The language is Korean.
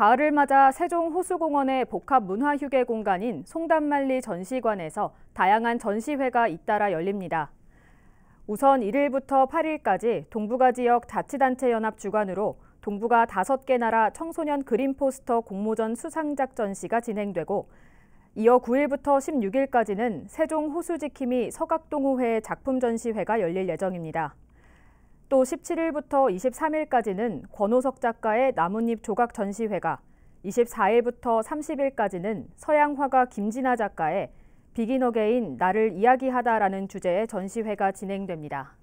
가을을 맞아 세종호수공원의 복합문화휴게 공간인 송단만리 전시관에서 다양한 전시회가 잇따라 열립니다. 우선 1일부터 8일까지 동북아 지역 자치단체 연합 주관으로 동북아 5개 나라 청소년 그림 포스터 공모전 수상작 전시가 진행되고 이어 9일부터 16일까지는 세종 호수지킴이 서각동호회 작품 전시회가 열릴 예정입니다. 또 17일부터 23일까지는 권호석 작가의 나뭇잎 조각 전시회가 24일부터 30일까지는 서양 화가 김진아 작가의 비긴 어게인 나를 이야기하다라는 주제의 전시회가 진행됩니다.